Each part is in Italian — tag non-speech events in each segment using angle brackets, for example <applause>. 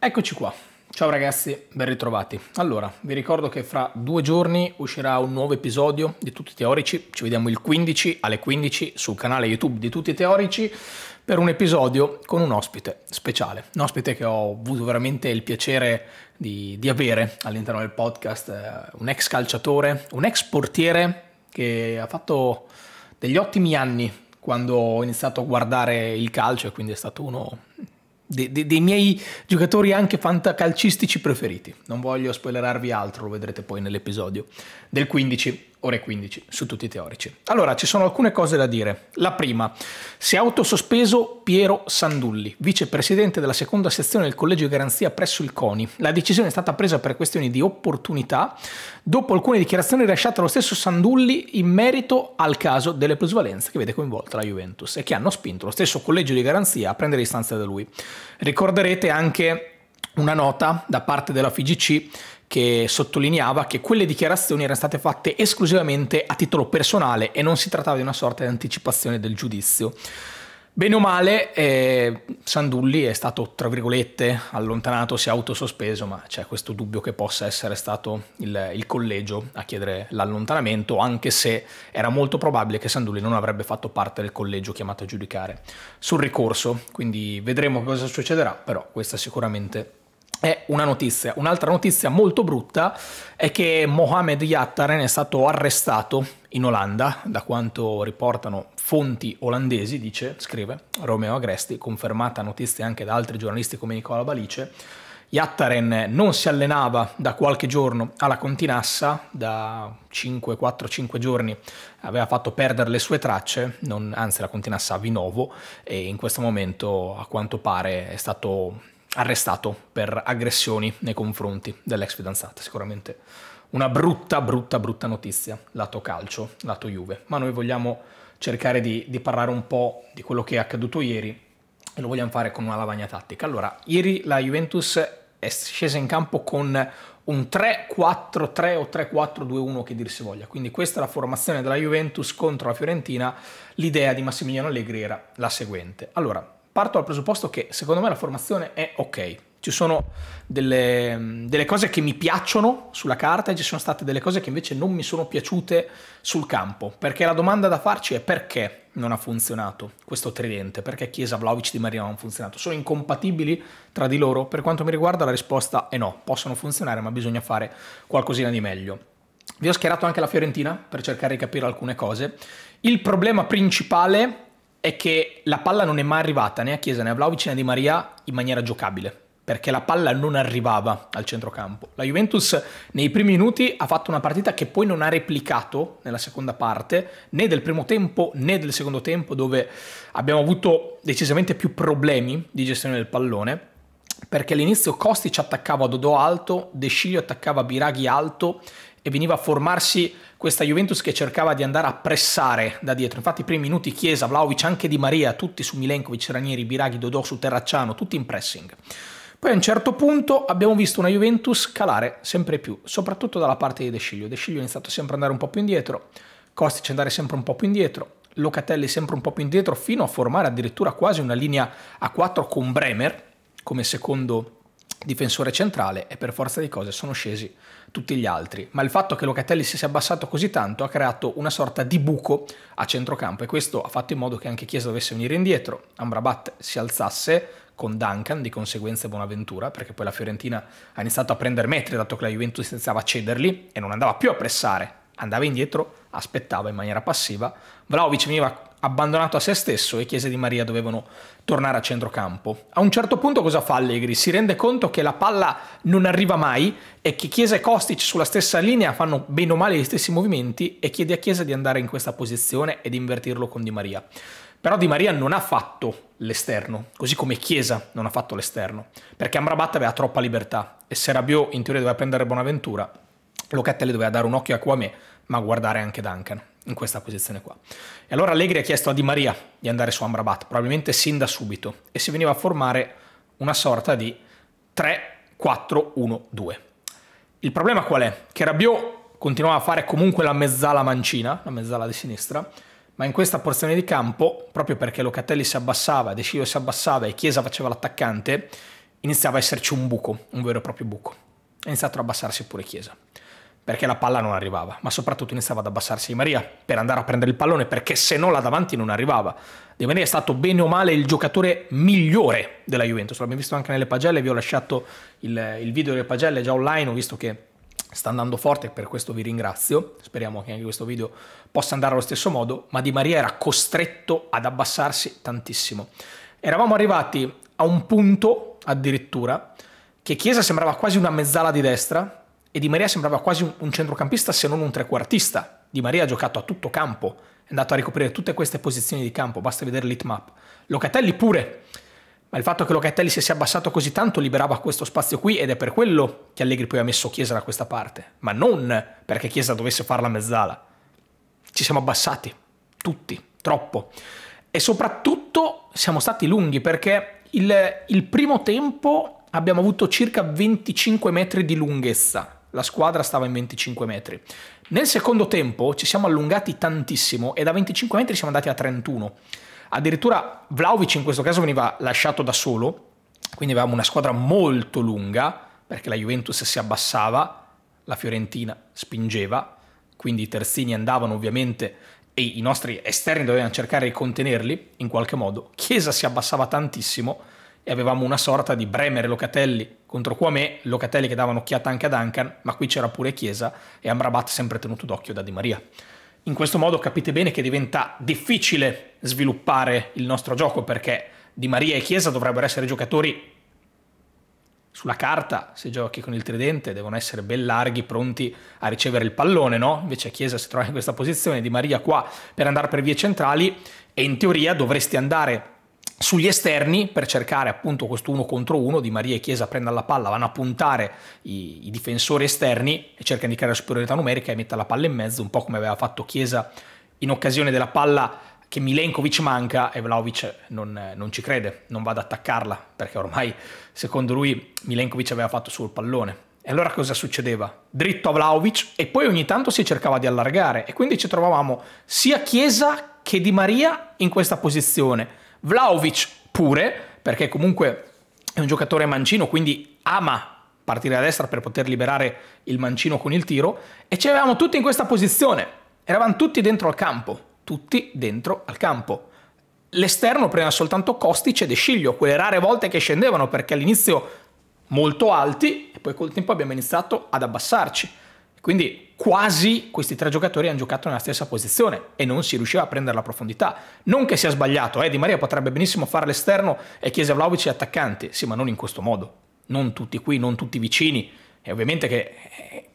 Eccoci qua. Ciao ragazzi, ben ritrovati. Allora, vi ricordo che fra due giorni uscirà un nuovo episodio di Tutti i Teorici. Ci vediamo il 15 alle 15 sul canale YouTube di Tutti i Teorici per un episodio con un ospite speciale. Un ospite che ho avuto veramente il piacere di, di avere all'interno del podcast. Eh, un ex calciatore, un ex portiere che ha fatto degli ottimi anni quando ho iniziato a guardare il calcio e quindi è stato uno dei, dei, dei miei giocatori anche fantacalcistici preferiti. Non voglio spoilerarvi altro, lo vedrete poi nell'episodio del 15 ore 15 su tutti i teorici. Allora, ci sono alcune cose da dire. La prima, si è autosospeso Piero Sandulli, vicepresidente della seconda sezione del Collegio di Garanzia presso il CONI. La decisione è stata presa per questioni di opportunità dopo alcune dichiarazioni rilasciate dallo stesso Sandulli in merito al caso delle plusvalenze che vede coinvolta la Juventus e che hanno spinto lo stesso Collegio di Garanzia a prendere distanza da lui. Ricorderete anche una nota da parte della FIGC che sottolineava che quelle dichiarazioni erano state fatte esclusivamente a titolo personale e non si trattava di una sorta di anticipazione del giudizio. Bene o male, eh, Sandulli è stato, tra virgolette, allontanato, si è autosospeso, ma c'è questo dubbio che possa essere stato il, il, collegio a chiedere l'allontanamento, anche se era molto probabile che Sandulli non avrebbe fatto parte del collegio chiamato a giudicare sul ricorso. Quindi vedremo cosa succederà, però questa sicuramente è una notizia. Un'altra notizia molto brutta è che Mohamed Yattaren è stato arrestato in Olanda, da quanto riportano fonti olandesi, dice, scrive Romeo Agresti, confermata notizia anche da altri giornalisti come Nicola Balice. Yattaren non si allenava da qualche giorno alla Continassa, da 5, 4, 5 giorni aveva fatto perdere le sue tracce, non, anzi la Continassa a Vinovo e in questo momento a quanto pare è stato arrestato per aggressioni nei confronti dell'ex fidanzata. Sicuramente una brutta, brutta, brutta notizia lato calcio, lato Juve. Ma noi vogliamo cercare di, di parlare un po' di quello che è accaduto ieri e lo vogliamo fare con una lavagna tattica. Allora, ieri la Juventus è scesa in campo con un 3-4-3 o 3-4-2-1 che dir si voglia. Quindi questa è la formazione della Juventus contro la Fiorentina. L'idea di Massimiliano Allegri era la seguente. Allora, parto dal presupposto che secondo me la formazione è ok. Ci sono delle, delle, cose che mi piacciono sulla carta e ci sono state delle cose che invece non mi sono piaciute sul campo. Perché la domanda da farci è perché non ha funzionato questo tridente? Perché Chiesa, Vlaovic, Di Maria non hanno funzionato? Sono incompatibili tra di loro? Per quanto mi riguarda la risposta è no. Possono funzionare ma bisogna fare qualcosina di meglio. Vi ho schierato anche la Fiorentina per cercare di capire alcune cose. Il problema principale è che la palla non è mai arrivata né a Chiesa né a Vlaovic né a Di Maria in maniera giocabile perché la palla non arrivava al centrocampo. La Juventus nei primi minuti ha fatto una partita che poi non ha replicato nella seconda parte, né del primo tempo né del secondo tempo, dove abbiamo avuto decisamente più problemi di gestione del pallone, perché all'inizio Costi ci attaccava a Dodò alto, De Sciglio attaccava a Biraghi alto e veniva a formarsi questa Juventus che cercava di andare a pressare da dietro. Infatti i primi minuti Chiesa, Vlaovic, anche Di Maria, tutti su Milenkovic, Ranieri, Biraghi, Dodò, su Terracciano, tutti in pressing. Poi a un certo punto abbiamo visto una Juventus calare sempre più, soprattutto dalla parte di De Sciglio. De Sciglio è iniziato sempre ad andare un po' più indietro, Kostic andare sempre un po' più indietro, Locatelli sempre un po' più indietro, fino a formare addirittura quasi una linea a 4 con Bremer come secondo difensore centrale e per forza di cose sono scesi tutti gli altri, ma il fatto che Locatelli si sia abbassato così tanto ha creato una sorta di buco a centrocampo e questo ha fatto in modo che anche Chiesa dovesse venire indietro, Amrabat si alzasse con Duncan, di conseguenza Bonaventura, perché poi la Fiorentina ha iniziato a prendere metri dato che la Juventus iniziava a cederli e non andava più a pressare andava indietro, aspettava in maniera passiva. Vlaovic veniva abbandonato a se stesso e Chiesa e di Maria dovevano tornare a centrocampo. A un certo punto cosa fa Allegri? Si rende conto che la palla non arriva mai e che Chiesa e Kostic sulla stessa linea fanno bene o male gli stessi movimenti e chiede a Chiesa di andare in questa posizione e di invertirlo con Di Maria. Però Di Maria non ha fatto l'esterno, così come Chiesa non ha fatto l'esterno, perché Amrabat aveva troppa libertà e se Rabiot in teoria doveva prendere Bonaventura, Locatelli doveva dare un occhio a Kwame, ma guardare anche Duncan in questa posizione qua. E allora Allegri ha chiesto a Di Maria di andare su Amrabat, probabilmente sin da subito, e si veniva a formare una sorta di 3-4-1-2. Il problema qual è? Che Rabiot continuava a fare comunque la mezzala mancina, la mezzala di sinistra, ma in questa porzione di campo, proprio perché Locatelli si abbassava, De Sciglio si abbassava e Chiesa faceva l'attaccante, iniziava a esserci un buco, un vero e proprio buco. Ha iniziato ad abbassarsi pure Chiesa perché la palla non arrivava, ma soprattutto iniziava ad abbassarsi di Maria per andare a prendere il pallone, perché se no là davanti non arrivava. Di Maria è stato bene o male il giocatore migliore della Juventus, l'abbiamo visto anche nelle pagelle, vi ho lasciato il, il video delle pagelle già online, ho visto che sta andando forte per questo vi ringrazio. Speriamo che anche questo video possa andare allo stesso modo, ma Di Maria era costretto ad abbassarsi tantissimo. Eravamo arrivati a un punto addirittura che Chiesa sembrava quasi una mezzala di destra e Di Maria sembrava quasi un centrocampista se non un trequartista. Di Maria ha giocato a tutto campo, è andato a ricoprire tutte queste posizioni di campo, basta vedere l'hitmap. Locatelli pure, ma il fatto che Locatelli si sia abbassato così tanto liberava questo spazio qui ed è per quello che Allegri poi ha messo Chiesa da questa parte, ma non perché Chiesa dovesse fare la mezzala. Ci siamo abbassati, tutti, troppo. E soprattutto siamo stati lunghi perché il, il primo tempo abbiamo avuto circa 25 metri di lunghezza la squadra stava in 25 metri. Nel secondo tempo ci siamo allungati tantissimo e da 25 metri siamo andati a 31. Addirittura Vlaovic in questo caso veniva lasciato da solo, quindi avevamo una squadra molto lunga perché la Juventus si abbassava, la Fiorentina spingeva, quindi i terzini andavano ovviamente e i nostri esterni dovevano cercare di contenerli in qualche modo. Chiesa si abbassava tantissimo e avevamo una sorta di Bremer e Locatelli contro Quame, Locatelli che dava un'occhiata anche a Duncan, ma qui c'era pure Chiesa e Amrabat sempre tenuto d'occhio da Di Maria. In questo modo capite bene che diventa difficile sviluppare il nostro gioco perché Di Maria e Chiesa dovrebbero essere giocatori sulla carta, se giochi con il tridente, devono essere ben larghi, pronti a ricevere il pallone, no? Invece Chiesa si trova in questa posizione, Di Maria qua per andare per vie centrali e in teoria dovresti andare sugli esterni per cercare appunto questo uno contro uno di Maria e Chiesa prenda la palla, vanno a puntare i, i difensori esterni e cercano di creare superiorità numerica e mettere la palla in mezzo, un po' come aveva fatto Chiesa in occasione della palla che Milenkovic manca e Vlaovic non, non, ci crede, non va ad attaccarla perché ormai secondo lui Milenkovic aveva fatto solo il pallone. E allora cosa succedeva? Dritto a Vlaovic e poi ogni tanto si cercava di allargare e quindi ci trovavamo sia Chiesa che Di Maria in questa posizione Vlaovic pure, perché comunque è un giocatore mancino, quindi ama partire da destra per poter liberare il mancino con il tiro, e ci avevamo tutti in questa posizione, eravamo tutti dentro al campo, tutti dentro al campo. L'esterno prendeva soltanto Kostic e De Sciglio, quelle rare volte che scendevano perché all'inizio molto alti e poi col tempo abbiamo iniziato ad abbassarci. Quindi quasi questi tre giocatori hanno giocato nella stessa posizione e non si riusciva a prendere la profondità. Non che sia sbagliato, eh, Di Maria potrebbe benissimo fare l'esterno e Chiesa Vlaovic attaccante, sì ma non in questo modo, non tutti qui, non tutti vicini. E ovviamente che eh,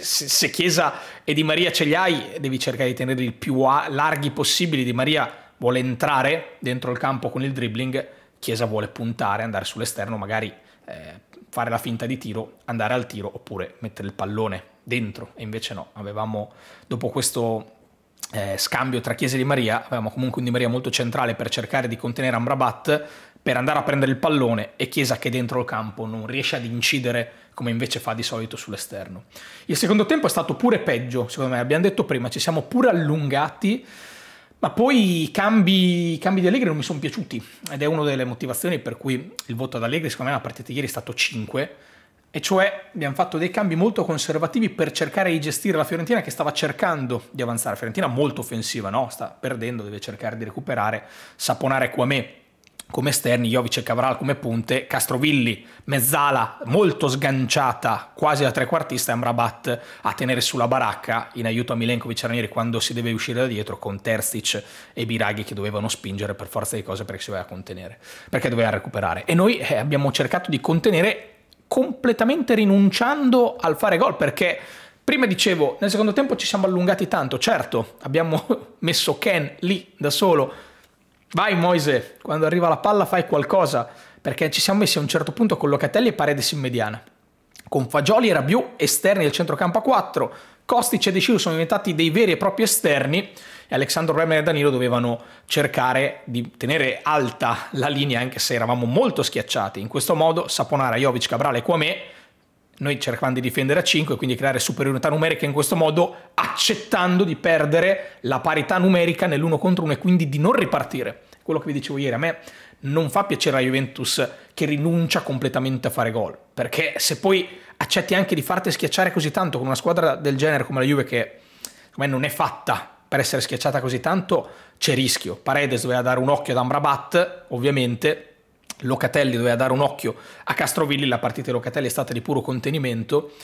se Chiesa e Di Maria ce li hai, devi cercare di tenerli il più larghi possibili. Di Maria vuole entrare dentro il campo con il dribbling, Chiesa vuole puntare, andare sull'esterno, magari eh, fare la finta di tiro, andare al tiro oppure mettere il pallone dentro, e invece no, avevamo dopo questo eh, scambio tra Chiesa e Di Maria, avevamo comunque un Di Maria molto centrale per cercare di contenere Amrabat, per andare a prendere il pallone e Chiesa che dentro il campo non riesce ad incidere come invece fa di solito sull'esterno. Il secondo tempo è stato pure peggio, secondo me, abbiamo detto prima, ci siamo pure allungati, ma poi i cambi, i cambi di Allegri non mi sono piaciuti ed è una delle motivazioni per cui il voto ad Allegri secondo me la partita di ieri è stato 5 e cioè abbiamo fatto dei cambi molto conservativi per cercare di gestire la Fiorentina che stava cercando di avanzare. La Fiorentina molto offensiva, no? Sta perdendo, deve cercare di recuperare. Saponare Quame come esterni, Jovic e Cavral come punte, Castrovilli, Mezzala molto sganciata, quasi da trequartista, e Amrabat a tenere sulla baracca in aiuto a Milenkovic Ranieri quando si deve uscire da dietro con Terstic e Biraghi che dovevano spingere per forza di cose perché si doveva contenere, perché doveva recuperare. E noi eh, abbiamo cercato di contenere completamente rinunciando al fare gol perché prima dicevo nel secondo tempo ci siamo allungati tanto, certo abbiamo <laughs> messo Ken lì da solo, vai Moise quando arriva la palla fai qualcosa perché ci siamo messi a un certo punto con Locatelli e Paredes in mediana con Fagioli e Rabiu esterni del centrocampo a 4, Kostic e De Ciro sono diventati dei veri e propri esterni e Alexandro Bremer e Danilo dovevano cercare di tenere alta la linea anche se eravamo molto schiacciati. In questo modo Saponara, Jovic, Cabral e Quame noi cercavamo di difendere a 5 e quindi creare superiorità numerica in questo modo accettando di perdere la parità numerica nell'uno contro uno e quindi di non ripartire quello che vi dicevo ieri, a me non fa piacere la Juventus che rinuncia completamente a fare gol, perché se poi accetti anche di farti schiacciare così tanto con una squadra del genere come la Juve che come non è fatta per essere schiacciata così tanto, c'è rischio. Paredes doveva dare un occhio ad Amrabat, ovviamente, Locatelli doveva dare un occhio a Castrovilli, la partita di Locatelli è stata di puro contenimento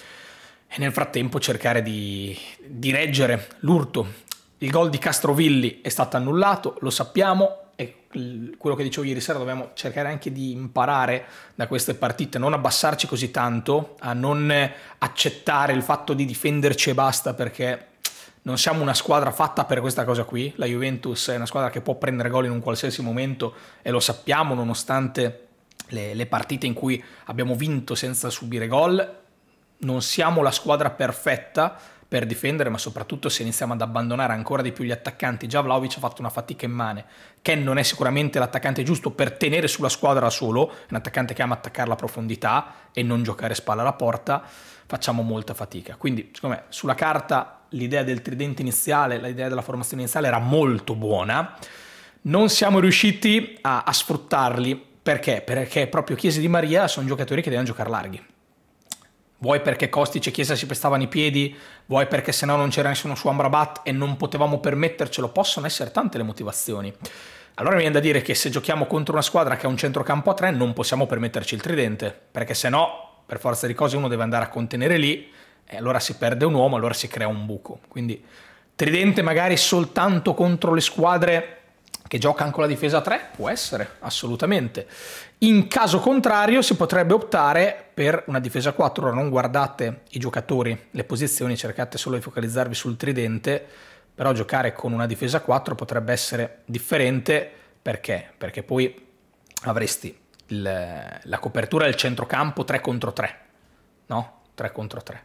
e nel frattempo cercare di, di reggere l'urto. Il gol di Castrovilli è stato annullato, lo sappiamo, e quello che dicevo ieri sera, dobbiamo cercare anche di imparare da queste partite, non abbassarci così tanto, a non accettare il fatto di difenderci e basta perché non siamo una squadra fatta per questa cosa qui, la Juventus è una squadra che può prendere gol in un qualsiasi momento e lo sappiamo nonostante le, le partite in cui abbiamo vinto senza subire gol, non siamo la squadra perfetta per difendere, ma soprattutto se iniziamo ad abbandonare ancora di più gli attaccanti. Già Vlaovic ha fatto una fatica immane. Ken non è sicuramente l'attaccante giusto per tenere sulla squadra solo, è un attaccante che ama attaccare la profondità e non giocare spalla alla porta, facciamo molta fatica. Quindi, secondo me, sulla carta l'idea del tridente iniziale, l'idea della formazione iniziale era molto buona. Non siamo riusciti a, a sfruttarli perché? Perché proprio Chiesi di Maria sono giocatori che devono giocare larghi vuoi perché Kostic e Chiesa si pestavano i piedi, vuoi perché se no non c'era nessuno su Amrabat e non potevamo permettercelo, possono essere tante le motivazioni. Allora mi viene da dire che se giochiamo contro una squadra che ha un centrocampo a tre non possiamo permetterci il tridente, perché se no, per forza di cose, uno deve andare a contenere lì e allora si perde un uomo, allora si crea un buco. Quindi tridente magari soltanto contro le squadre che gioca anche la difesa 3? Può essere, assolutamente. In caso contrario si potrebbe optare per una difesa 4, ora non guardate i giocatori, le posizioni, cercate solo di focalizzarvi sul tridente, però giocare con una difesa 4 potrebbe essere differente perché? Perché poi avresti il, la copertura del centrocampo 3 contro 3, no? 3 contro 3.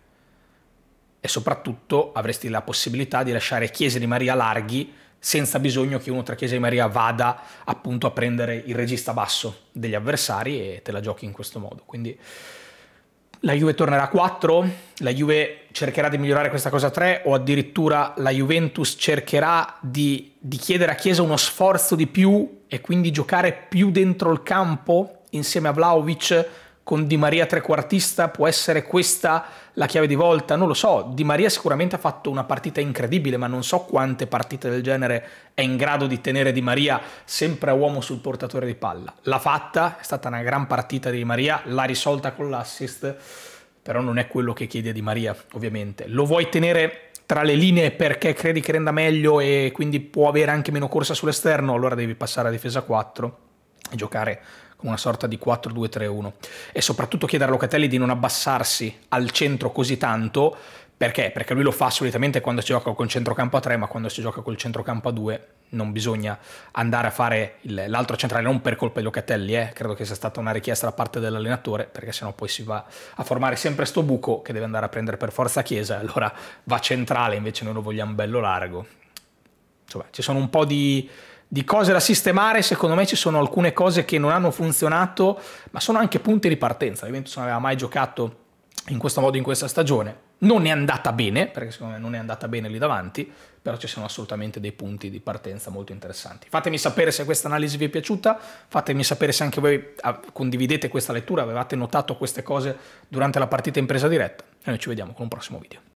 E soprattutto avresti la possibilità di lasciare Chiesa di Maria larghi senza bisogno che uno tra Chiesa e Maria vada appunto a prendere il regista basso degli avversari e te la giochi in questo modo. Quindi la Juve tornerà a 4, la Juve cercherà di migliorare questa cosa a 3 o addirittura la Juventus cercherà di, di chiedere a Chiesa uno sforzo di più e quindi giocare più dentro il campo insieme a Vlaovic con Di Maria trequartista può essere questa la chiave di volta, non lo so, Di Maria sicuramente ha fatto una partita incredibile, ma non so quante partite del genere è in grado di tenere Di Maria sempre a uomo sul portatore di palla. L'ha fatta, è stata una gran partita di Di Maria, l'ha risolta con l'assist, però non è quello che chiede Di Maria, ovviamente. Lo vuoi tenere tra le linee perché credi che renda meglio e quindi può avere anche meno corsa sull'esterno, allora devi passare a difesa 4 e giocare come una sorta di 4-2-3-1 e soprattutto chiedere a Locatelli di non abbassarsi al centro così tanto perché? Perché lui lo fa solitamente quando si gioca col centrocampo a 3, ma quando si gioca col centrocampo a 2 non bisogna andare a fare il, l'altro centrale, non per colpa di Locatelli, eh. credo che sia stata una richiesta da parte dell'allenatore, perché sennò poi si va a formare sempre sto buco che deve andare a prendere per forza Chiesa, allora va centrale, invece noi lo vogliamo bello largo. Insomma, ci sono un po' di di cose da sistemare, secondo me ci sono alcune cose che non hanno funzionato, ma sono anche punti di partenza. La Juventus non aveva mai giocato in questo modo in questa stagione. Non è andata bene, perché secondo me non è andata bene lì davanti, però ci sono assolutamente dei punti di partenza molto interessanti. Fatemi sapere se questa analisi vi è piaciuta, fatemi sapere se anche voi ah, condividete questa lettura, avevate notato queste cose durante la partita in presa diretta e noi ci vediamo con un prossimo video.